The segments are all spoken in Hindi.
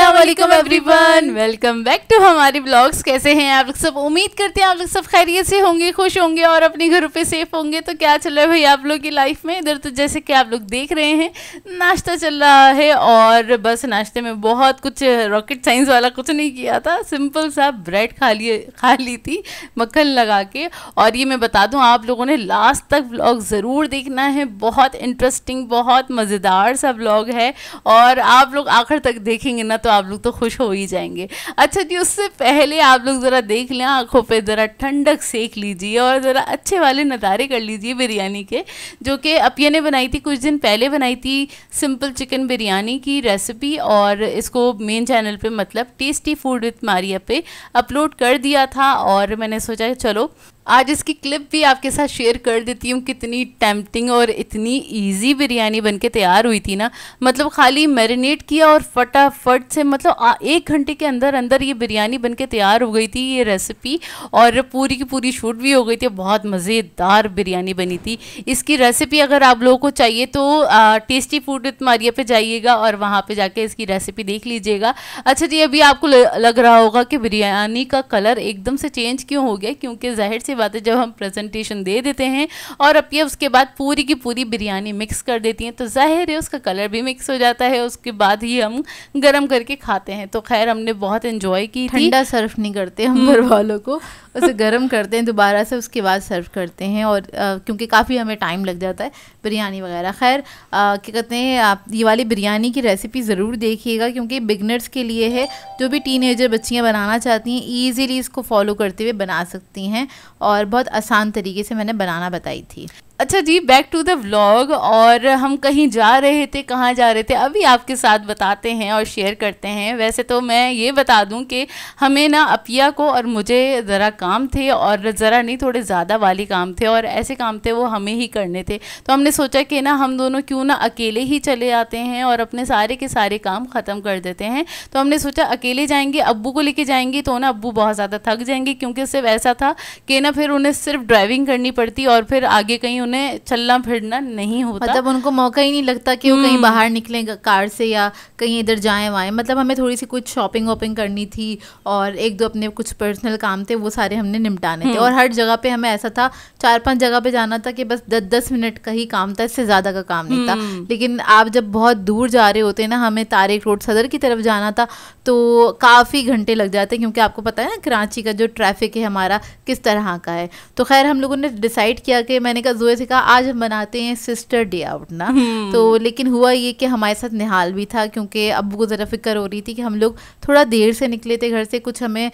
Aslam every one welcome back to हमारे ब्लॉग्स कैसे हैं आप लोग सब उम्मीद करते हैं आप लोग सब खैरियत से होंगे खुश होंगे और अपने घरों पे सेफ होंगे तो क्या चल रहा है भाई आप लोग की लाइफ में इधर तो जैसे कि आप लोग देख रहे हैं नाश्ता चल रहा है और बस नाश्ते में बहुत कुछ रॉकेट साइंस वाला कुछ नहीं किया था सिंपल सा ब्रेड खा लिए खा ली थी मक्खन लगा के और ये मैं बता दूँ आप लोगों ने लास्ट तक ब्लॉग ज़रूर देखना है बहुत इंटरेस्टिंग बहुत मज़ेदार सा ब्लॉग है और आप लोग आखिर तक देखेंगे ना तो आप लोग तो खुश हो ही जाएंगे अच्छा जी उससे पहले आप लोग ज़रा देख लें आँखों पर ज़रा ठंडक सेक लीजिए और ज़रा अच्छे वाले नज़ारे कर लीजिए बिरयानी के जो कि अपिया ने बनाई थी कुछ दिन पहले बनाई थी सिंपल चिकन बिरयानी की रेसिपी और इसको मेन चैनल पर मतलब टेस्टी फूड विथ मारिया पे अपलोड कर दिया था और मैंने सोचा चलो आज इसकी क्लिप भी आपके साथ शेयर कर देती हूँ कितनी टेम्पटिंग और इतनी इजी बिरयानी बनके तैयार हुई थी ना मतलब खाली मैरिनेट किया और फटाफट से मतलब एक घंटे के अंदर अंदर ये बिरयानी बनके तैयार हो गई थी ये रेसिपी और पूरी की पूरी शूट भी हो गई थी बहुत मज़ेदार बिरयानी बनी थी इसकी रेसिपी अगर आप लोगों को चाहिए तो आ, टेस्टी फूड विथ मारिया पर जाइएगा और वहाँ पर जाके इसकी रेसिपी देख लीजिएगा अच्छा जी अभी आपको लग रहा होगा कि बिरयानी का कलर एकदम से चेंज क्यों हो गया क्योंकि जहर से सी बात है जब हम प्रेजेंटेशन दे देते हैं और अब ये उसके बाद पूरी की पूरी बिरयानी मिक्स कर देती हैं तो जाहिर है उसका कलर भी मिक्स हो जाता है उसके बाद ही हम गर्म करके खाते हैं तो खैर हमने बहुत इन्जॉय की ठंडा सर्व नहीं करते हम हम्म। घर वालों को उसे गर्म करते हैं दोबारा से उसके बाद सर्व करते हैं और क्योंकि काफ़ी हमें टाइम लग जाता है बिरयानी वगैरह खैर क्या कहते हैं आप ये वाली बिरयानी की रेसिपी ज़रूर देखिएगा क्योंकि बिगनर्स के लिए है जो भी टीन बच्चियाँ बनाना चाहती हैं ईजिली इसको फॉलो करते हुए बना सकती हैं और बहुत आसान तरीके से मैंने बनाना बताई थी अच्छा जी बैक टू द व्लॉग और हम कहीं जा रहे थे कहाँ जा रहे थे अभी आपके साथ बताते हैं और शेयर करते हैं वैसे तो मैं ये बता दूं कि हमें ना अपिया को और मुझे ज़रा काम थे और ज़रा नहीं थोड़े ज़्यादा वाले काम थे और ऐसे काम थे वो हमें ही करने थे तो हमने सोचा कि ना हम दोनों क्यों ना अकेले ही चले आते हैं और अपने सारे के सारे काम ख़त्म कर देते हैं तो हमने सोचा अकेले जाएँगे अबू को लेके जाएंगे तो ना अबू बहुत ज़्यादा थक जाएंगे क्योंकि सिर्फ ऐसा था कि ना फिर उन्हें सिर्फ ड्राइविंग करनी पड़ती और फिर आगे कहीं उन्हें चलना फिरना नहीं होता मतलब उनको मौका ही नहीं लगता कि वो कहीं हम्म। बाहर निकले कार से या कहीं इधर जाएं वाएं मतलब हमें थोड़ी सी कुछ शॉपिंग वॉपिंग करनी थी और एक दो अपने कुछ पर्सनल काम थे वो सारे हमने निपटाने थे हम्म। और हर जगह पे हमें ऐसा था चार पांच जगह पे जाना था कि बस दस दस मिनट का ही काम था इससे ज़्यादा का काम नहीं था हम्म। लेकिन आप जब बहुत दूर जा रहे होते ना हमें तारेक रोड सदर की तरफ जाना था तो काफ़ी घंटे लग जाते क्योंकि आपको पता है ना कराची का जो ट्रैफिक है हमारा किस तरह का है तो खैर हम लोगों ने डिसाइड किया कि मैंने कहा जोए हुए थे कहा आज हम बनाते हैं सिस्टर डे आउट ना हम्म। तो लेकिन हुआ ये कि हमारे साथ निहाल भी था क्योंकि अबू को ज़रा फिक्र हो रही थी कि हम लोग थोड़ा देर से निकले थे घर से कुछ हमें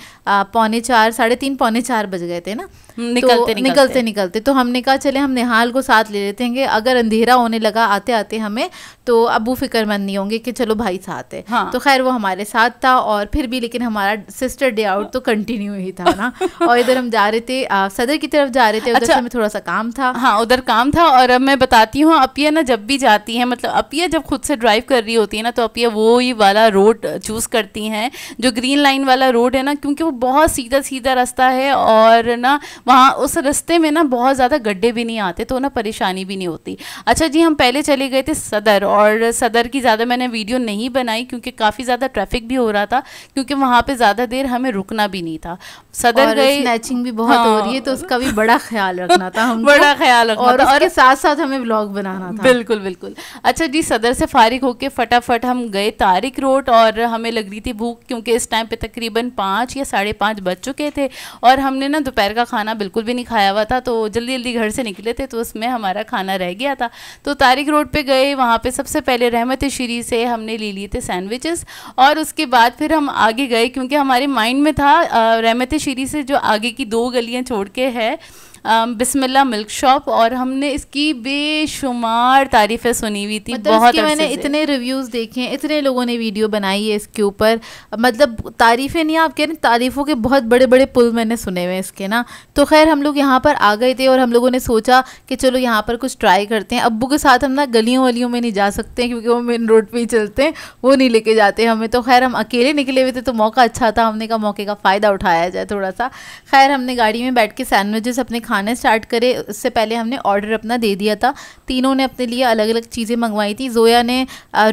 पौने चार साढ़े तीन पौने चार बज गए थे ना हम्म, तो निकलते तो, निकलते निकलते तो हमने कहा चले हम निहाल को साथ ले लेते हैं कि अगर अंधेरा होने लगा आते आते हमें तो अबू फिक्रमंद नहीं होंगे कि चलो भाई साथ है हाँ। तो खैर वो हमारे साथ था और फिर भी लेकिन हमारा सिस्टर डे आउट तो कंटिन्यू ही था ना और इधर हम जा रहे थे सदर की तरफ जा रहे थे उधर अच्छा। हमें थोड़ा सा काम था हाँ उधर काम था और अब मैं बताती हूँ अपिया ना जब भी जाती हैं मतलब अपिया जब खुद से ड्राइव कर रही होती है ना तो अपिया वो ही वाला रोड चूज़ करती हैं जो ग्रीन लाइन वाला रोड है ना क्योंकि वो बहुत सीधा सीधा रास्ता है और ना वहाँ उस रास्ते में ना बहुत ज़्यादा गड्ढे भी नहीं आते तो ना परेशानी भी नहीं होती अच्छा जी हम पहले चले गए थे सदर और सदर की ज़्यादा मैंने वीडियो नहीं बनाई क्योंकि काफ़ी ज़्यादा ट्रैफिक भी हो रहा था क्योंकि वहाँ पर ज़्यादा देर हमें रुकना भी नहीं था सदर गए मैचिंग भी बहुत हो हाँ। रही है तो उसका भी बड़ा ख्याल रखना था हम बड़ा ख्याल और इसके साथ साथ हमें ब्लॉग बनाना था बिल्कुल बिल्कुल अच्छा जी सदर से फारिग होके फटाफट हम गए तारिक रोड और हमें लग रही थी भूख क्योंकि इस टाइम पे तकरीबन पाँच या साढ़े पाँच बज चुके थे और हमने ना दोपहर का खाना बिल्कुल भी नहीं खाया हुआ था तो जल्दी जल्दी घर से निकले थे तो उसमें हमारा खाना रह गया था तो तारिक रोड पर गए वहाँ पर सबसे पहले रहमत शरी से हमने ले लिए थे सैंडविचेस और उसके बाद फिर हम आगे गए क्योंकि हमारे माइंड में था रहमत शरी से जो आगे की दो गलियाँ छोड़ के है बिस्मिल्ला मिल्क शॉप और हमने इसकी बेशुमार तारीफ़ें सुनी हुई थी मतलब बहुत मैंने इतने रिव्यूज़ देखे हैं इतने लोगों ने वीडियो बनाई है इसके ऊपर मतलब तारीफ़ें नहीं आप कह रहे तारीफ़ों के बहुत बड़े बड़े पुल मैंने सुने हुए इसके ना तो खैर हम लोग यहाँ पर आ गए थे और हम लोगों ने सोचा कि चलो यहाँ पर कुछ ट्राई करते हैं अबू के साथ हम ना गलियों वलियों में नहीं जा सकते क्योंकि वो मेन रोड पर ही चलते हैं वो नहीं लेके जाते हमें तो खैर हम अकेले निकले हुए थे तो मौका अच्छा था हमने कहा मौके का फ़ायदा उठाया जाए थोड़ा सा खैर हमने गाड़ी में बैठ के सैंडविचेस अपने खाना स्टार्ट करे उससे पहले हमने ऑर्डर अपना दे दिया था तीनों ने अपने लिए अलग अलग चीज़ें मंगवाई थी जोया ने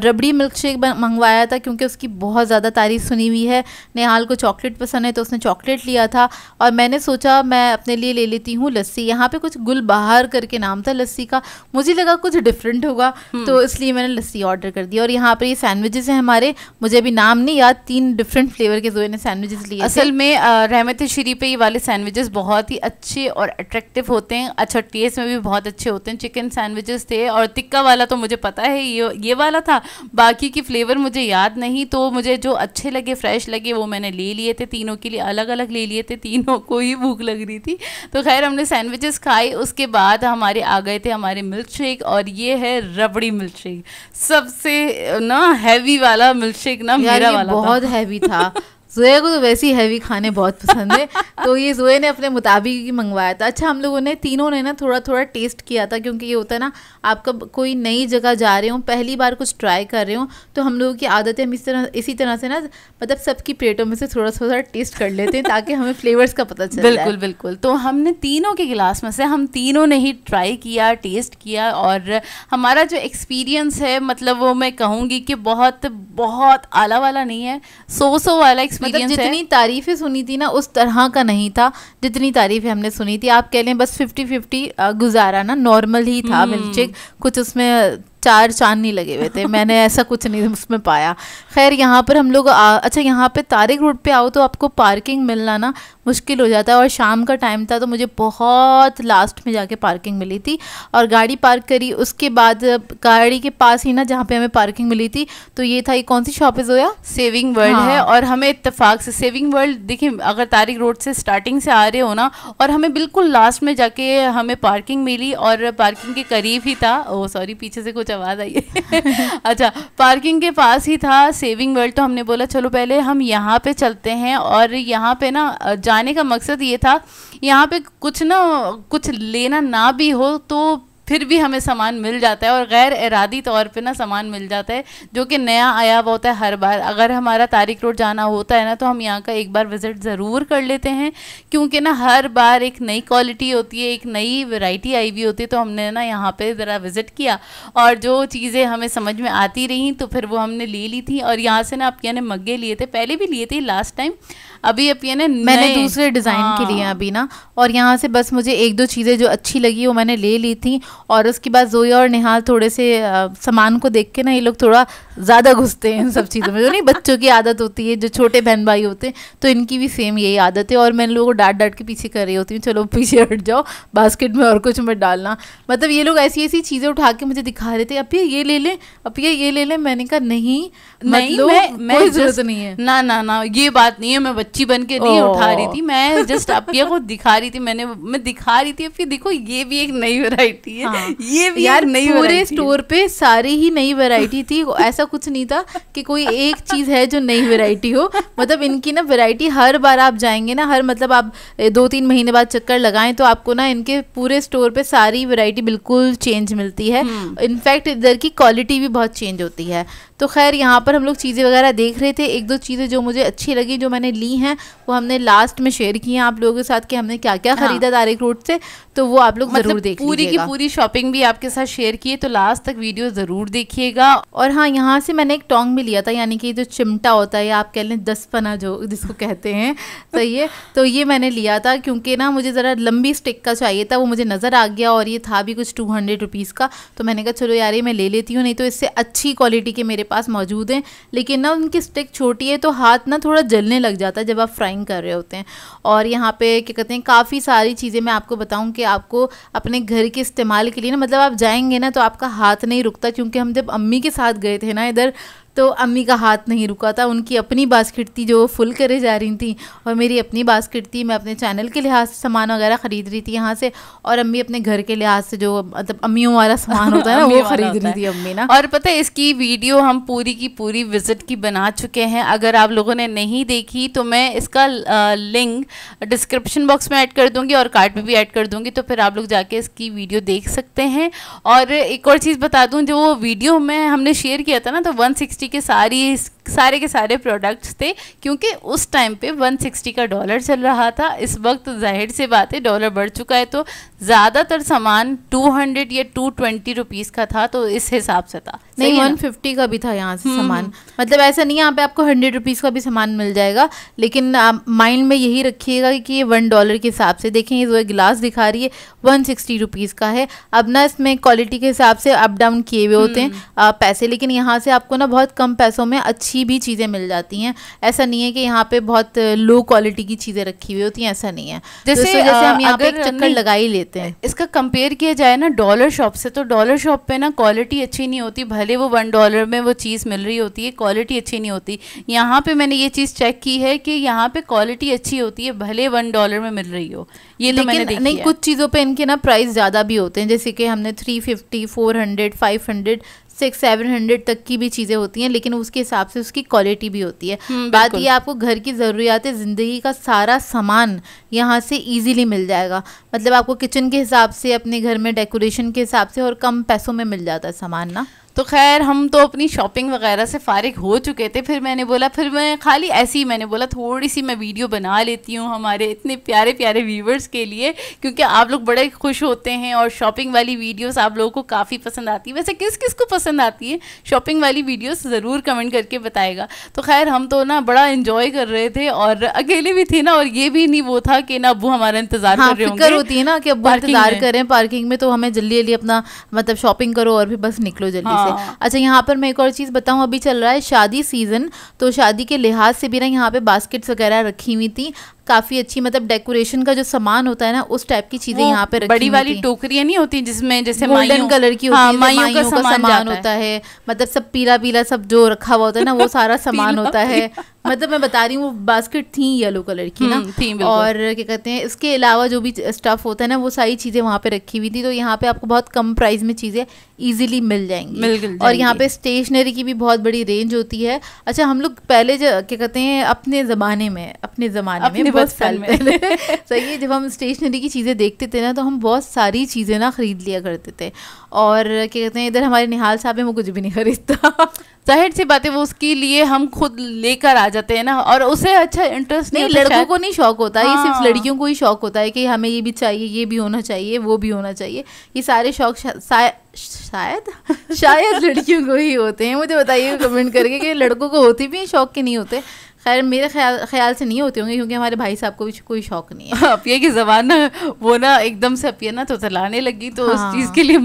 रबड़ी मिल्क शेक मंगवाया था क्योंकि उसकी बहुत ज़्यादा तारीफ़ सुनी हुई है नेहाल को चॉकलेट पसंद है तो उसने चॉकलेट लिया था और मैंने सोचा मैं अपने लिए ले लेती हूँ लस्सी यहाँ पर कुछ गुल बहार करके नाम था लस्सी का मुझे लगा कुछ डिफरेंट होगा हम्म। तो इसलिए मैंने लस्सी ऑर्डर कर दी और यहाँ पर ये सैंडविचेस हैं हमारे मुझे अभी नाम नहीं याद तीन डिफरेंट फ्लेवर के जोया ने सैंडविचेस लिए असल में रहमत श्री पे ये वाले सैंडविचेस बहुत ही अच्छे और अट्रैक्टिव होते हैं अच्छा टेस्ट में भी बहुत अच्छे होते हैं चिकन सैंडविचेस थे और टिक्का वाला तो मुझे पता है ये ये वाला था बाकी की फ्लेवर मुझे याद नहीं तो मुझे जो अच्छे लगे फ्रेश लगे वो मैंने ले लिए थे तीनों के लिए अलग अलग ले लिए थे तीनों को ही भूख लग रही थी तो खैर हमने सैंडविचेस खाए उसके बाद हमारे आ गए थे हमारे मिल्क शेक और ये है रबड़ी मिल्क शेक सबसे ना हैवी वाला मिल्क शेक ना मेरा वाला बहुत हैवी था जोया को तो वैसे ही हैवी खाने बहुत पसंद है तो ये जोए ने अपने मुताबिक ही मंगवाया था अच्छा हम लोगों ने तीनों ने ना थोड़ा थोड़ा टेस्ट किया था क्योंकि ये होता है ना आपका कोई नई जगह जा रहे हो पहली बार कुछ ट्राई कर रहे हो तो हम लोगों की आदत है हम इस तरह इसी तरह से ना मतलब सबकी प्लेटों में से थोड़ा थोड़ा टेस्ट कर लेते हैं ताकि हमें फ्लेवर्स का पता चले बिल्कुल बिल्कुल तो हमने तीनों के गिलास में से हम तीनों ने ही ट्राई किया टेस्ट किया और हमारा जो एक्सपीरियंस है मतलब वो मैं कहूँगी कि बहुत बहुत आला वाला नहीं है सो सो वाला एक्सपीरियंस एक्सपीरियंस मतलब जितनी तारीफें सुनी थी ना उस तरह का नहीं था जितनी तारीफें हमने सुनी थी आप कह लें बस फिफ्टी फिफ्टी गुजारा ना नॉर्मल ही था मिल्क हम्म। कुछ उसमें चार नहीं लगे हुए थे मैंने ऐसा कुछ नहीं उसमें पाया खैर यहाँ पर हम लोग अच्छा यहाँ पे तारिक रोड पे आओ तो आपको पार्किंग मिलना ना मुश्किल हो जाता है और शाम का टाइम था तो मुझे बहुत लास्ट में जाके पार्किंग मिली थी और गाड़ी पार्क करी उसके बाद गाड़ी के पास ही ना जहाँ पे हमें पार्किंग मिली थी तो ये था ये कौन सी शॉप है जोया सेविंग वर्ल्ड हाँ। है और हमें इतफाक से सेविंग वर्ल्ड देखिए अगर तारिक रोड से स्टार्टिंग से आ रहे हो ना और हमें बिल्कुल लास्ट में जाके हमें पार्किंग मिली और पार्किंग के करीब ही था ओ सॉरी पीछे से कुछ आवाज़ आई अच्छा पार्किंग के पास ही था सेविंग वर्ल्ड तो हमने बोला चलो पहले हम यहाँ पे चलते हैं और यहाँ पे ना जाने का मकसद ये था यहाँ पे कुछ ना कुछ लेना ना भी हो तो फिर भी हमें सामान मिल जाता है और गैर इरादी तौर पे ना सामान मिल जाता है जो कि नया आया हुआ होता है हर बार अगर हमारा तारिक रोड जाना होता है ना तो हम यहाँ का एक बार विज़िट ज़रूर कर लेते हैं क्योंकि ना हर बार एक नई क्वालिटी होती है एक नई वेराइटी आई हुई होती है तो हमने ना यहाँ पर ज़रा विज़िट किया और जो चीज़ें हमें समझ में आती रहीं तो फिर वो हमने ले ली थी और यहाँ से ना आप यहाँ मग्गे लिए थे पहले भी लिए थे लास्ट टाइम अभी है ना मैंने दूसरे डिज़ाइन के लिए हाँ। अभी ना और यहाँ से बस मुझे एक दो चीज़ें जो अच्छी लगी वो मैंने ले ली थी और उसके बाद जोया और निहाल थोड़े से सामान को देख के ना ये लोग थोड़ा ज़्यादा घुसते हैं इन सब चीज़ों में जो नहीं बच्चों की आदत होती है जो छोटे बहन भाई होते हैं तो इनकी भी सेम यही आदत है और मैं लोगों को डांट डांट के पीछे कर रही होती हूँ चलो पीछे हट जाओ बास्केट में और कुछ मत डालना मतलब ये लोग ऐसी ऐसी चीज़ें उठा के मुझे दिखा रहे थे अब ये ले लें अब ये ले लें मैंने कहा नहीं नहीं मैं मैं जरूरत नहीं है ना ना ना ये बात नहीं है मैं बच्ची बन के नहीं उठा रही थी मैं जस्ट अपिया को दिखा रही थी मैंने मैं दिखा रही थी अपिया देखो ये भी एक नई वैरायटी है हाँ. ये भी यार नई पूरे स्टोर पे सारी ही नई वैरायटी थी ऐसा कुछ नहीं था कि कोई एक चीज है जो नई वैरायटी हो मतलब इनकी ना वैरायटी हर बार आप जाएंगे ना हर मतलब आप दो तीन महीने बाद चक्कर लगाएं तो आपको ना इनके पूरे स्टोर पे सारी वैरायटी बिल्कुल चेंज मिलती है इनफैक्ट हम्म। इधर की क्वालिटी भी बहुत चेंज होती है तो खैर यहाँ पर हम लोग चीज़ें वगैरह देख रहे थे एक दो चीज़ें जो मुझे अच्छी लगी जो मैंने ली हैं वो हमने लास्ट में शेयर की हैं आप लोगों के साथ कि हमने क्या क्या हाँ। खरीदा तारिक रोड से तो वो आप लोग मतलब ज़रूर देख पूरी की पूरी शॉपिंग भी आपके साथ शेयर की है तो लास्ट तक वीडियो ज़रूर देखिएगा और हाँ यहाँ से मैंने एक टोंग भी लिया था यानी कि जो चिमटा होता है या आप कह लें दस पना जो जिसको कहते हैं तो ये तो ये मैंने लिया था क्योंकि ना मुझे ज़रा लंबी स्टिक का चाहिए था वो मुझे नज़र आ गया और ये था भी कुछ टू हंड्रेड रुपीज़ का तो मैंने कहा चलो यार ये मैं ले लेती हूँ नहीं तो इससे अच्छी क्वालिटी के मेरे पास मौजूद हैं लेकिन ना उनकी स्टिक छोटी है तो हाथ ना थोड़ा जलने लग जाता है जब आप फ्राइंग कर रहे होते हैं और यहाँ पे क्या कहते हैं काफ़ी सारी चीज़ें मैं आपको बताऊँ कि आपको अपने घर के इस्तेमाल के लिए ना मतलब आप जाएंगे ना तो आपका हाथ नहीं रुकता क्योंकि हम जब अम्मी के साथ गए थे ना इधर तो अम्मी का हाथ नहीं रुका था उनकी अपनी बास्केट थी जो फुल करे जा रही थी और मेरी अपनी बास्केट थी मैं अपने चैनल के लिहाज से सामान वगैरह ख़रीद रही थी यहाँ से और अम्मी अपने घर के लिहाज से जो मतलब अम्मियों वाला सामान होता है ना वो ख़रीद रही थी अम्मी ना और पता है इसकी वीडियो हम पूरी की पूरी विज़िट की बना चुके हैं अगर आप लोगों ने नहीं देखी तो मैं इसका लिंक डिस्क्रिप्शन बॉक्स में ऐड कर दूँगी और कार्ड में भी ऐड कर दूँगी तो फिर आप लोग जाके इसकी वीडियो देख सकते हैं और एक और चीज़ बता दूँ जो वीडियो में हमने शेयर किया था ना तो वन सिक्सटी बाकी की सारी सारे के सारे प्रोडक्ट्स थे क्योंकि उस टाइम पे 160 का डॉलर चल रहा था इस वक्त तो जाहिर सी बात है डॉलर बढ़ चुका है तो ज़्यादातर सामान 200 या 220 रुपीज का था तो इस हिसाब से था नहीं वन का भी था यहाँ से हम्म। सामान मतलब ऐसा नहीं यहाँ पे आपको हंड्रेड रुपीज़ का भी सामान मिल जाएगा लेकिन माइंड में यही रखिएगा कि ये वन डॉलर के हिसाब से देखें ये जो गिलास दिखा रही है वन सिक्सटी रुपीज़ का है अब ना इसमें क्वालिटी के हिसाब से अप डाउन किए हुए होते हैं हम्म। पैसे लेकिन यहाँ से आपको ना बहुत कम पैसों में अच्छी अच्छी भी चीज़ें मिल जाती हैं ऐसा नहीं है कि यहाँ पे बहुत लो क्वालिटी की चीज़ें रखी हुई होती हैं ऐसा नहीं है जैसे तो जैसे हम यहाँ पे एक चक्कर लगा ही लेते हैं इसका कंपेयर किया जाए ना डॉलर शॉप से तो डॉलर शॉप पे ना क्वालिटी अच्छी नहीं होती भले वो वन डॉलर में वो चीज़ मिल रही होती है क्वालिटी अच्छी नहीं होती यहाँ पर मैंने ये चीज़ चेक की है कि यहाँ पर क्वालिटी अच्छी होती है भले वन डॉलर में मिल रही हो ये तो मैंने लेकिन नहीं कुछ चीज़ों पर इनके ना प्राइस ज़्यादा भी होते हैं जैसे कि हमने three fifty four hundred five hundred six seven hundred तक की भी चीज़ें होती हैं लेकिन उसके हिसाब से उसकी क्वालिटी भी होती है हम्म, बात ये आपको घर की ज़रूरियात ज़िंदगी का सारा सामान यहाँ से ईजिली मिल जाएगा मतलब आपको किचन के हिसाब से अपने घर में डेकोरेशन के हिसाब से और कम पैसों में मिल जाता है सामान ना तो खैर हम तो अपनी शॉपिंग वगैरह से फ़ारिग हो चुके थे फिर मैंने बोला फिर मैं खाली ऐसे ही मैंने बोला थोड़ी सी मैं वीडियो बना लेती हूँ हमारे इतने प्यारे प्यारे व्यूवर्स के लिए क्योंकि आप लोग बड़े खुश होते हैं और शॉपिंग वाली वीडियोस आप लोगों को काफ़ी पसंद आती है वैसे किस किस को पसंद आती है शॉपिंग वाली वीडियोज़ ज़रूर कमेंट करके बताएगा तो खैर हम तो ना बड़ा इन्जॉय कर रहे थे और अकेले भी थे ना और ये भी नहीं वो था कि ना अबू हमारा इंतजार हाँ, कर रहे होंगे होती है ना कि अब इंतजार करें पार्किंग में तो हमें जल्दी जल्दी अपना मतलब शॉपिंग करो और भी बस निकलो जल्दी से हाँ। अच्छा यहाँ पर मैं एक और चीज़ बताऊँ अभी चल रहा है शादी सीज़न तो शादी के लिहाज से भी ना यहाँ पे बास्केट्स वगैरह रखी हुई थी काफी अच्छी मतलब डेकोरेशन का जो सामान होता है ना उस टाइप की चीजें यहाँ पे बड़ी वाली टोकरिया नहीं होती जिसमें जैसे गोल्डन कलर की होती हाँ, है का सामान होता है मतलब सब पीला पीला सब जो रखा हुआ होता है ना वो सारा सामान होता है मतलब मैं बता रही हूँ वो बास्केट थी येलो कलर की ना हम्म, थी और क्या कहते हैं इसके अलावा जो भी स्टफ होता है ना वो सारी चीज़ें वहाँ पे रखी हुई थी तो यहाँ पे आपको बहुत कम प्राइस में चीज़ें इजीली मिल जाएंगी मिल जाएंगी। और यहाँ पे स्टेशनरी की भी बहुत बड़ी रेंज होती है अच्छा हम लोग पहले क्या कहते हैं अपने ज़माने में अपने ज़माने में साल पहले सही है जब हम स्टेशनरी की चीज़ें देखते थे ना तो हम बहुत सारी चीज़ें ना ख़रीद लिया करते थे और क्या कहते हैं इधर हमारे निहाल साहब हैं वो कुछ भी नहीं खरीदता जाहिर सी बात है वो उसके लिए हम खुद लेकर आ जाते हैं ना और उसे अच्छा इंटरेस्ट नहीं, नहीं लड़कों को नहीं शौक होता हाँ। ये सिर्फ हाँ। लड़कियों को ही शौक होता है कि हमें ये भी चाहिए ये भी होना चाहिए वो भी होना चाहिए ये सारे शौक शायद शायद शायद लड़कियों को ही होते हैं मुझे बताइए कमेंट करके कि लड़कों को होते भी हैं शौक के नहीं होते खैर मेरे ख्याल ख्याल से नहीं होते होंगे क्योंकि हमारे भाई साहब को भी कोई शौक नहीं है अपिया की जबान ना वो ना एकदम से अपिया ना तो चलाने लगी तो हाँ। उस चीज़ के लिए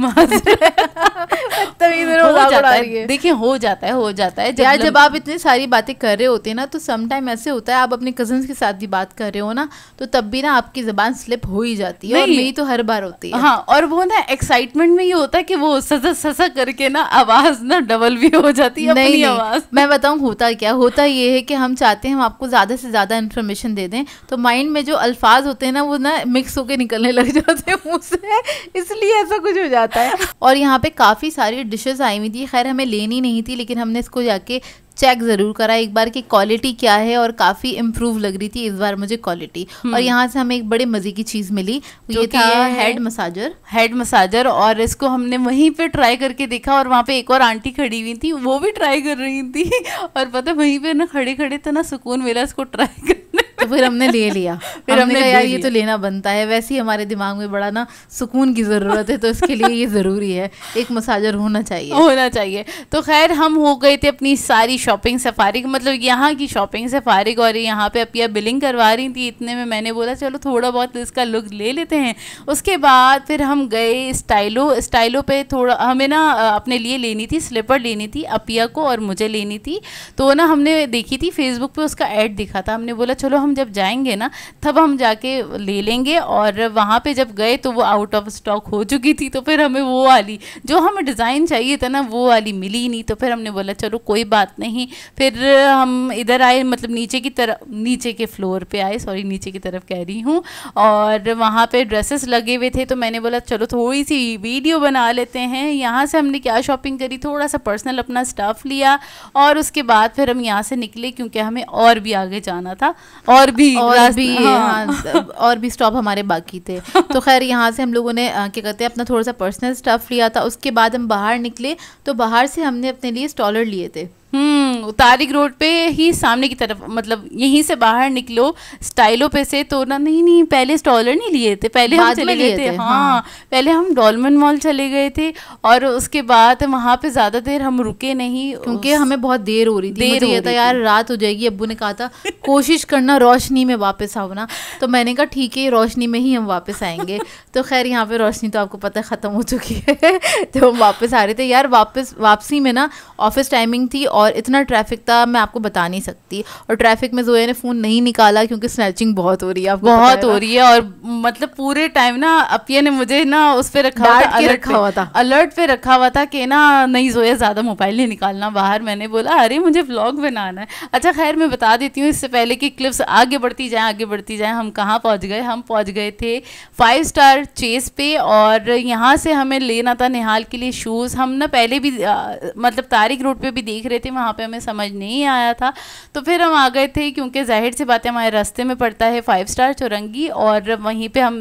देखिए हो जाता है हो जाता है यार जब आप इतनी सारी बातें कर रहे होते हैं ना तो समटाइम ऐसे होता है आप अपने कजन के साथ भी बात कर रहे हो ना तो तब भी ना आपकी जबान स्लिप हो ही जाती है और मेरी तो हर बार होती है हाँ और वो ना एक्साइटमेंट में ये होता है कि वो सजा सजा करके ना आवाज़ ना डबल भी हो जाती है नहीं आवाज़ मैं बताऊँ होता क्या होता ये है कि हम चाहते हैं हम आपको ज़्यादा से ज़्यादा इन्फॉर्मेशन दे दें तो माइंड में जो अल्फाज होते हैं ना वो ना मिक्स होकर निकलने लग जाते हैं मुँह से इसलिए ऐसा कुछ हो जाता है और यहाँ पे काफ़ी सारी डिशेज आई हुई थी खैर हमें लेनी नहीं थी लेकिन हमने इसको जाके चेक ज़रूर करा एक बार कि क्वालिटी क्या है और काफ़ी इम्प्रूव लग रही थी इस बार मुझे क्वालिटी और हम्म। यहाँ से हमें एक बड़े मज़े की चीज़ मिली ये था हेड मसाजर हेड मसाजर और इसको हमने वहीं पे ट्राई करके देखा और वहाँ पे एक और आंटी खड़ी हुई थी वो भी ट्राई कर रही थी और पता वहीं पे ना खड़े खड़े तो ना सुकून मिला इसको ट्राई कर तो फिर हमने ले लिया फिर हमने, हमने कहा यार ये तो लेना बनता है वैसे ही हमारे दिमाग में बड़ा ना सुकून की ज़रूरत है तो इसके लिए ये ज़रूरी है एक मसाजर होना चाहिए होना चाहिए तो खैर हम हो गए थे अपनी सारी शॉपिंग से फारिग मतलब यहाँ की शॉपिंग से फारिग और यहाँ पे अपिया बिलिंग करवा रही थी इतने में मैंने बोला चलो थोड़ा बहुत इसका लुक ले लेते हैं उसके बाद फिर हम गए स्टाइलो स्टाइलो पे थोड़ा हमें ना अपने लिए लेनी थी स्लीपर लेनी थी अपिया को और मुझे लेनी थी तो ना हमने देखी थी फेसबुक पे उसका एड दिखा था हमने बोला चलो हम हम जब जाएंगे ना तब हम जाके ले लेंगे और वहाँ पे जब गए तो वो आउट ऑफ स्टॉक हो चुकी थी तो फिर हमें वो वाली जो हमें डिज़ाइन चाहिए था ना वो वाली मिली नहीं तो फिर हमने बोला चलो कोई बात नहीं फिर हम इधर आए मतलब नीचे की तरफ नीचे के फ्लोर पर आए सॉरी नीचे की तरफ कह रही हूँ और वहाँ पर ड्रेसेस लगे हुए थे तो मैंने बोला चलो थोड़ी सी वीडियो बना लेते हैं यहाँ से हमने क्या शॉपिंग करी थोड़ा सा पर्सनल अपना स्टाफ लिया और उसके बाद फिर हम यहाँ से निकले क्योंकि हमें और भी आगे जाना था और और भी और भी हाँ, हाँ और भी स्टॉप हमारे बाकी थे तो खैर यहाँ से हम लोगों ने क्या कहते हैं अपना थोड़ा सा पर्सनल स्टफ लिया था उसके बाद हम बाहर निकले तो बाहर से हमने अपने लिए स्टॉलर लिए थे हम्म तारिक रोड पे ही सामने की तरफ मतलब यहीं से बाहर निकलो स्टाइलो पे से तो ना नहीं नहीं पहले स्टॉलर नहीं लिए थे पहले हम चले गए थे, थे हाँ, हाँ पहले हम डॉलमन मॉल चले गए थे और उसके बाद वहाँ पे ज़्यादा देर हम रुके नहीं क्योंकि हमें बहुत देर हो रही थी देर ये था यार रात हो जाएगी अबू ने कहा था कोशिश करना रोशनी में वापस आओ ना तो मैंने कहा ठीक है रोशनी में ही हम वापस आएंगे तो खैर यहाँ पे रोशनी तो आपको पता ख़त्म हो चुकी है तो हम वापस आ रहे थे यार वापस वापसी में ना ऑफिस टाइमिंग थी और इतना ट्रैफिक था मैं आपको बता नहीं सकती और ट्रैफिक में जोया ने फ़ोन नहीं निकाला क्योंकि स्नैचिंग बहुत हो रही है आपको बहुत हो रही है और मतलब पूरे टाइम ना अपिया ने मुझे ना उस पर रखा हुआ था रखा हुआ था अलर्ट पे रखा हुआ था कि ना नहीं जोया ज़्यादा मोबाइल नहीं निकालना बाहर मैंने बोला अरे मुझे ब्लॉग बनाना है अच्छा खैर मैं बता देती हूँ इससे पहले कि क्लिप्स आगे बढ़ती जाए आगे बढ़ती जाए हम कहाँ पहुँच गए हम पहुँच गए थे फाइव स्टार चेस पे और यहाँ से हमें लेना था निहाल के लिए शूज़ हम ना पहले भी आ, मतलब तारिक रोड पे भी देख रहे थे वहाँ पे हमें समझ नहीं आया था तो फिर हम आ गए थे क्योंकि जाहिर सी बातें हमारे रास्ते में पड़ता है फाइव स्टार चौरंगी और वहीं पर हम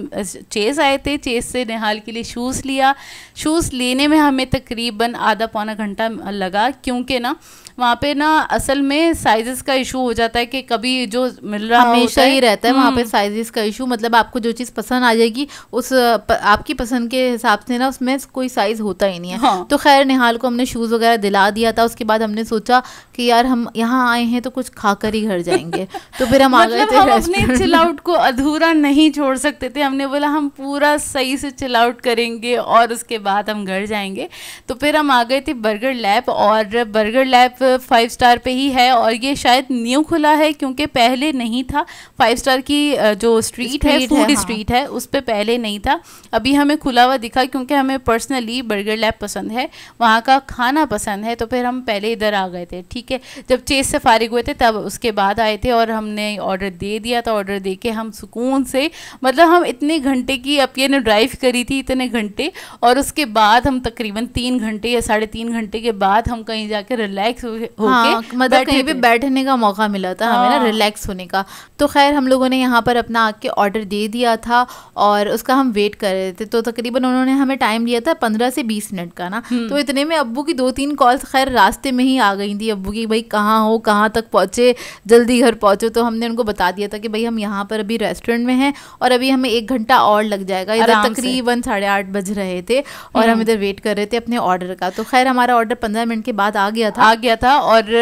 चेस आए थे चेस से निहाल के लिए शूज़ लिया शूज़ लेने में हमें तकरीबन आधा पौना घंटा लगा क्योंकि ना वहाँ पे ना असल में साइजेस का इशू हो जाता है कि कभी जो मिल रहा हमेशा हाँ, ही रहता है वहाँ पे साइजेस हम्म। का इशू मतलब आपको जो चीज़ पसंद आ जाएगी उस प, आपकी पसंद के हिसाब से ना उसमें कोई साइज़ होता ही नहीं है हाँ। तो खैर निहाल को हमने शूज़ वगैरह दिला दिया था उसके बाद हमने सोचा कि यार हम यहाँ आए हैं तो कुछ खाकर ही घर जाएंगे तो फिर हम आ गए मतलब अपने चिल आउट को अधूरा नहीं छोड़ सकते थे हमने बोला हम पूरा सही से चिल आउट करेंगे और उसके बाद बाद हम घर जाएंगे तो फिर हम आ गए थे बर्गर लैब और बर्गर लैब फाइव स्टार पे ही है और ये शायद न्यू खुला है क्योंकि पहले नहीं था फाइव स्टार की जो स्ट्रीट है फूड हाँ। स्ट्रीट है उस पर पहले नहीं था अभी हमें खुला हुआ दिखा क्योंकि हमें पर्सनली बर्गर लैब पसंद है वहाँ का खाना पसंद है तो फिर हम पहले इधर आ गए थे ठीक है जब चेज से फारिग हुए थे तब उसके बाद आए थे और हमने ऑर्डर दे दिया था ऑर्डर दे के हम सुकून से मतलब हम इतने घंटे की अपने ड्राइव करी थी इतने घंटे और उस उसके बाद हम तकरीबन तीन घंटे या साढ़े तीन घंटे के बाद हम कहीं जाके रिलैक्स हो हाँ, मतलब कहीं पे बैठने का मौका मिला था हाँ। हमें ना रिलैक्स हाँ। होने का तो खैर हम लोगों ने यहाँ पर अपना आके ऑर्डर दे दिया था और उसका हम वेट कर रहे थे तो तकरीबन उन्होंने हमें टाइम लिया था पंद्रह से बीस मिनट का ना हम्म। तो इतने में अबू की दो तीन कॉल्स खैर रास्ते में ही आ गई थी अबू की भाई कहाँ हो कहाँ तक पहुँचे जल्दी घर पहुँचो तो हमने उनको बता दिया था कि भाई हम यहाँ पर अभी रेस्टोरेंट में हैं और अभी हमें एक घंटा और लग जाएगा इधर तकरीबन साढ़े आठ बज रहे थे और हम हम्म। इधर वेट कर रहे थे अपने ऑर्डर का तो खैर हमारा ऑर्डर पंद्रह मिनट के बाद आ गया था आ गया था और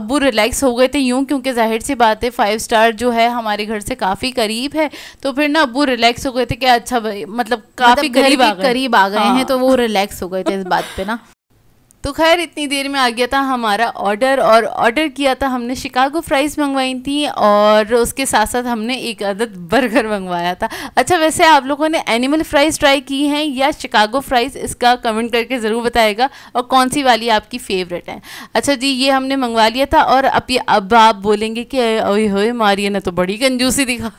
अबू रिलैक्स हो गए थे यूँ क्योंकि जाहिर सी बात है फाइव स्टार जो है हमारे घर से काफ़ी करीब है तो फिर ना अबू रिलैक्स हो गए थे कि अच्छा भाई मतलब, मतलब काफ़ी करीब करीब आ गए हैं हाँ। तो वो रिलैक्स हो गए थे इस बात पे ना तो खैर इतनी देर में आ गया था हमारा ऑर्डर और ऑर्डर किया था हमने शिकागो फ्राइज़ मंगवाई थी और उसके साथ साथ हमने एक अदद बर्गर मंगवाया था अच्छा वैसे आप लोगों ने एनिमल फ्राइज़ ट्राई की हैं या शिकागो फ्राइज़ इसका कमेंट करके ज़रूर बताएगा और कौन सी वाली आपकी फेवरेट है अच्छा जी ये हमने मंगवा लिया था और अब ये अब आप बोलेंगे कि ओए मारिए ना तो बड़ी कंजूसी दिखा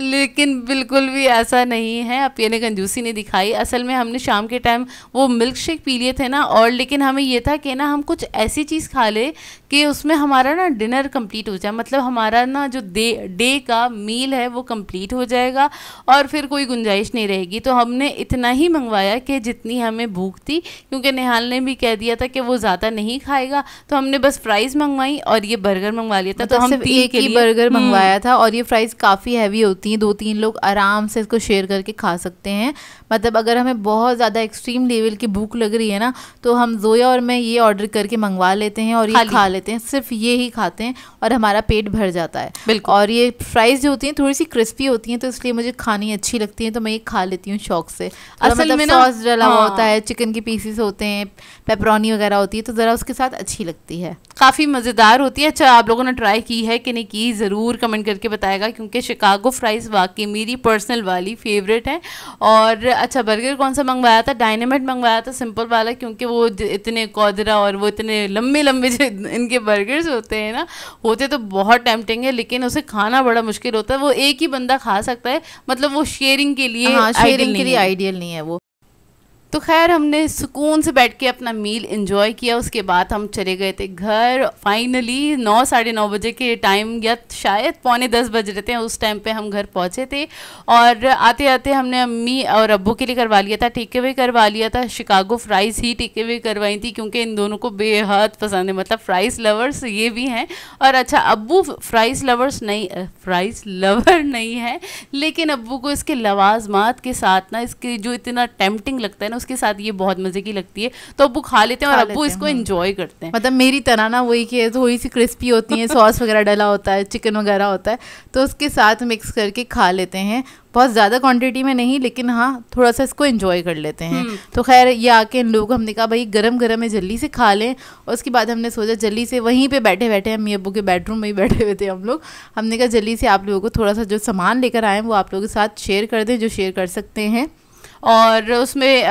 लेकिन बिल्कुल भी ऐसा नहीं है अब ने कंजूसी नहीं दिखाई असल में हमने शाम के टाइम वो मिल्क शेक पी लिए थे ना और लेकिन हमें यह था कि ना हम कुछ ऐसी चीज़ खा ले कि उसमें हमारा ना डिनर कंप्लीट हो जाए मतलब हमारा ना जो डे डे का मील है वो कंप्लीट हो जाएगा और फिर कोई गुंजाइश नहीं रहेगी तो हमने इतना ही मंगवाया कि जितनी हमें भूख थी क्योंकि निहाल ने भी कह दिया था कि वो ज़्यादा नहीं खाएगा तो हमने बस फ्राइज़ मंगवाई और ये बर्गर मंगवा लिया था तो मतलब तो हम एक ही बर्गर हम्म। मंगवाया था और ये फ्राइज़ काफ़ी हैवी होती हैं दो तीन लोग आराम से इसको शेयर करके खा सकते हैं मतलब अगर हमें बहुत ज़्यादा एक्सट्रीम लेवल की भूख लग रही है ना तो हम जोया और मैं ये ऑर्डर करके मंगवा लेते हैं और ये खा लेते लेते हैं सिर्फ ये ही खाते हैं और हमारा पेट भर जाता है बिल्कुल और ये फ्राइज़ जो होती हैं थोड़ी सी क्रिस्पी होती हैं तो इसलिए मुझे खानी अच्छी लगती है तो मैं ये खा लेती हूँ शौक से असल मतलब में सॉस डाला हुआ होता हाँ। है चिकन के पीसीस होते हैं पेपरोनी वगैरह होती है तो ज़रा उसके साथ अच्छी लगती है काफ़ी मज़ेदार होती है अच्छा आप लोगों ने ट्राई की है कि नहीं की ज़रूर कमेंट करके बताएगा क्योंकि शिकागो फ्राइज़ वाकई मेरी पर्सनल वाली फेवरेट है और अच्छा बर्गर कौन सा मंगवाया था डायनामेट मंगवाया था सिंपल वाला क्योंकि वो इतने कौदरा और वो इतने लंबे लंबे इन जिनके बर्गर्स होते हैं ना होते तो बहुत टेम्पटिंग है लेकिन उसे खाना बड़ा मुश्किल होता है वो एक ही बंदा खा सकता है मतलब वो शेयरिंग के लिए हाँ, शेयरिंग के लिए आइडियल नहीं है वो तो खैर हमने सुकून से बैठ के अपना मील इंजॉय किया उसके बाद हम चले गए थे घर फाइनली नौ साढ़े नौ बजे के टाइम या शायद पौने दस बज रहे थे उस टाइम पे हम घर पहुंचे थे और आते आते हमने अम्मी और अब्बू के लिए करवा लिया था टेक अवे करवा लिया था शिकागो फ्राइज़ ही टेक अवे करवाई थी क्योंकि इन दोनों को बेहद पसंद है मतलब फ्राइज़ लवर्स ये भी हैं और अच्छा अबू फ्राइज़ लवर्स नहीं फ्राइज़ लवर नहीं है लेकिन अबू को इसके लवाजमात के साथ ना इसके जो इतना टेम्पटिंग लगता है ना उसके साथ ये बहुत मजे की लगती है तो अबू खा लेते हैं और अबू इसको इंजॉय हाँ। करते हैं मतलब मेरी तरह ना वही की थोड़ी सी क्रिस्पी होती है सॉस वगैरह डला होता है चिकन वगैरह होता है तो उसके साथ मिक्स करके खा लेते हैं बहुत ज़्यादा क्वांटिटी में नहीं लेकिन हाँ थोड़ा सा इसको इन्जॉय कर लेते हैं हम्म। तो खैर ये आके इन लोग हमने कहा भाई गरम गरम है जल्दी से खा लें और उसके बाद हमने सोचा जल्दी से वहीं पे बैठे बैठे हम अबू के बेडरूम में ही बैठे हुए थे हम लोग हमने कहा जल्दी से आप लोगों को थोड़ा सा जो सामान लेकर आए वो आप लोगों के साथ शेयर कर दें जो शेयर कर सकते हैं और उसमें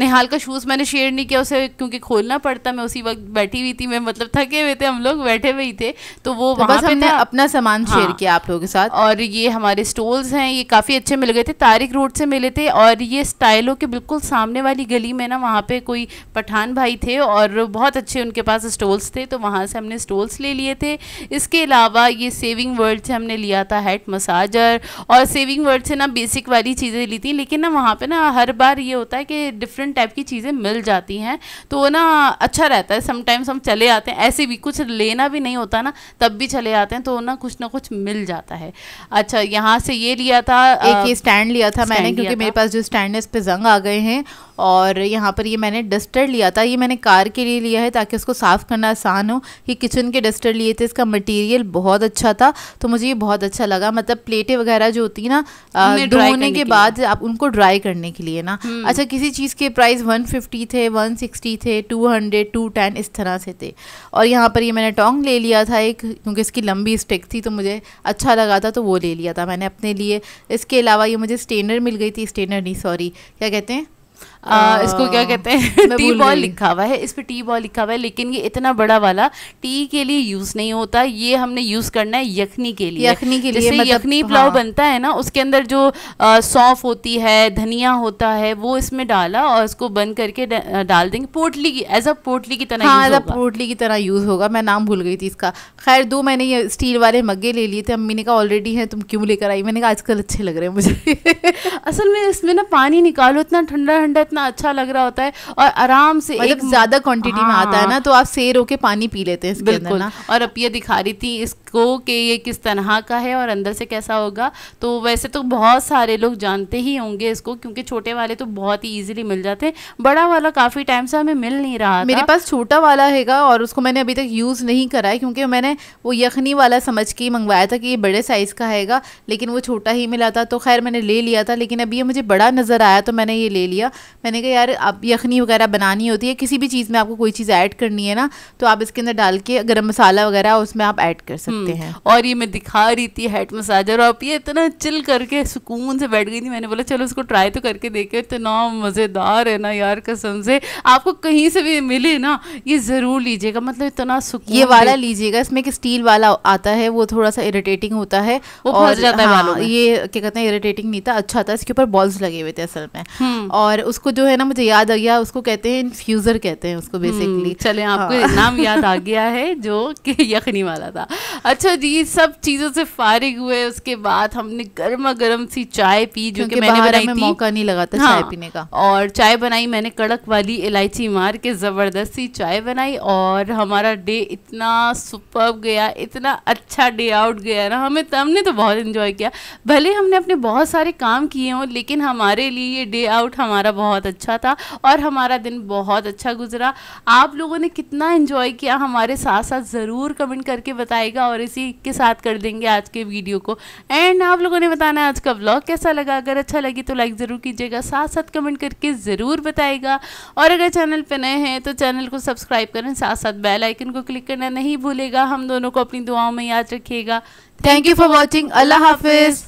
निहाल का शूज़ मैंने शेयर नहीं किया उसे क्योंकि खोलना पड़ता मैं उसी वक्त बैठी हुई थी मैं मतलब थके हुए थे हम लोग बैठे हुए थे तो वो तो बस हमने अपना सामान हाँ, शेयर किया आप लोगों के साथ और ये हमारे स्टॉल्स हैं ये काफ़ी अच्छे मिल गए थे तारिक रोड से मिले थे और ये स्टाइलों के बिल्कुल सामने वाली गली में ना वहाँ पर कोई पठान भाई थे और बहुत अच्छे उनके पास स्टॉल्स थे तो वहाँ से हमने स्टॉल्स ले लिए थे इसके अलावा ये सेविंग वर्ल्ड से हमने लिया था हेड मसाजर और सेविंग वर्ल्ड से ना बेसिक वाली चीज़ें ली थी लेकिन ना वहाँ पर ना हर बार ये होता है कि डिफरेंट टाइप की चीज़ें मिल जाती हैं तो ना अच्छा रहता है समटाइम्स हम चले आते हैं ऐसे भी कुछ लेना भी नहीं होता ना तब भी चले आते हैं तो ना कुछ ना कुछ मिल जाता है अच्छा यहाँ से ये लिया था एक ये स्टैंड लिया था मैंने क्योंकि मेरे पास जो स्टैंड है इस पर जंग आ गए हैं और यहाँ पर ये मैंने डस्टर लिया था ये मैंने कार के लिए लिया है ताकि उसको साफ़ करना आसान हो ये किचन के डस्टर लिए थे इसका मटेरियल बहुत अच्छा था तो मुझे ये बहुत अच्छा लगा मतलब प्लेटें वगैरह जो होती है ना धोने के, के बाद आप उनको ड्राई करने के के लिए ना हम्म। अच्छा किसी चीज़ के प्राइस 150 थे 160 थे 200 210 इस तरह से थे और यहाँ पर ये मैंने टोंग ले लिया था एक क्योंकि इसकी लंबी स्टिक थी तो मुझे अच्छा लगा था तो वो ले लिया था मैंने अपने लिए इसके अलावा ये मुझे स्टेनर मिल गई थी स्टेनर नहीं सॉरी क्या कहते हैं आ, इसको क्या कहते हैं टी बॉल लिखा हुआ है इस पर टी बॉल लिखा हुआ है लेकिन ये इतना बड़ा वाला टी के लिए यूज नहीं होता ये हमने यूज करना है यखनी के लिए यखनी के लिए जैसे मतलब, यखनी हाँ। पुलाव हाँ। बनता है ना उसके अंदर जो सौंफ होती है धनिया होता है वो इसमें डाला और इसको बंद करके डाल देंगे पोटली की एज अ पोटली की तरह एज हाँ, अ पोटली की तरह यूज होगा मैं नाम भूल गई थी इसका खैर दो मैंने ये स्टील वाले मग्गे ले लिए थे अम्मी ने कहा ऑलरेडी है तुम क्यों लेकर आई मैंने कहा आजकल अच्छे लग रहे हैं मुझे असल में इसमें ना पानी निकालो इतना ठंडा ठंडा इतना अच्छा लग रहा होता है और आराम से मतलब एक ज्यादा क्वांटिटी हाँ, में आता है हाँ। ना तो आप सेर होके पानी पी लेते हैं ना और अब ये दिखा रही थी इस को कि ये किस तरह का है और अंदर से कैसा होगा तो वैसे तो बहुत सारे लोग जानते ही होंगे इसको क्योंकि छोटे वाले तो बहुत ही इजीली मिल जाते हैं बड़ा वाला काफ़ी टाइम से हमें मिल नहीं रहा मेरे पास छोटा वाला हैगा और उसको मैंने अभी तक यूज़ नहीं करा है क्योंकि मैंने वो यखनी वाला समझ के मंगवाया था कि ये बड़े साइज़ का हैगा लेकिन वो छोटा ही मिला था तो खैर मैंने ले लिया था लेकिन अभी ये मुझे बड़ा नज़र आया तो मैंने ये ले लिया मैंने कहा यार अब यखनी वगैरह बनानी होती है किसी भी चीज़ में आपको कोई चीज़ ऐड करनी है ना तो आप इसके अंदर डाल के गर्म मसाला वगैरह उसमें आप ऐड कर सकते सकते हम्म, हैं और ये मैं दिखा रही थी हेड मसाजर और आप ये इतना चिल करके सुकून से बैठ गई थी मैंने बोला चलो उसको ट्राई तो करके देखे इतना मज़ेदार है ना यार कसम से आपको कहीं से भी मिले ना ये ज़रूर लीजिएगा मतलब इतना सुकून ये वाला लीजिएगा इसमें एक स्टील वाला आता है वो थोड़ा सा इरीटेटिंग होता है और हाँ, ये क्या कहते हैं इरीटेटिंग नहीं था अच्छा था इसके ऊपर बॉल्स लगे हुए थे असल में हम्म। और उसको जो है ना मुझे याद आ गया उसको कहते हैं इन्फ्यूज़र कहते हैं उसको बेसिकली हम्म, चले आपको हाँ। नाम याद आ गया है जो कि यखनी वाला था अच्छा जी सब चीज़ों से फारिग हुए उसके बाद हमने गर्मा गर्म सी चाय पी जो कि मैंने बनाई थी मौका नहीं लगा था हाँ, चाय पीने का और चाय बनाई मैंने कड़क वाली इलायची मार के जबरदस्त सी चाय बनाई और हमारा डे इतना सुपर गया इतना अच्छा डे आउट गया ना हमें तो, हमने तो बहुत इंजॉय किया भले हमने अपने बहुत सारे काम किए हों लेकिन हमारे लिए ये डे आउट हमारा बहुत अच्छा था और हमारा दिन बहुत अच्छा गुजरा आप लोगों ने कितना इन्जॉय किया हमारे साथ साथ ज़रूर कमेंट करके बताएगा और और इसी के साथ कर देंगे आज के वीडियो को एंड आप लोगों ने बताना आज का ब्लॉग कैसा लगा अगर अच्छा लगे तो लाइक ज़रूर कीजिएगा साथ साथ कमेंट करके ज़रूर बताएगा और अगर चैनल पर नए हैं तो चैनल को सब्सक्राइब करें साथ साथ बेल आइकन को क्लिक करना नहीं भूलेगा हम दोनों को अपनी दुआओं में याद रखिएगा थैंक यू फॉर वॉचिंग अल्लाह हाफिज़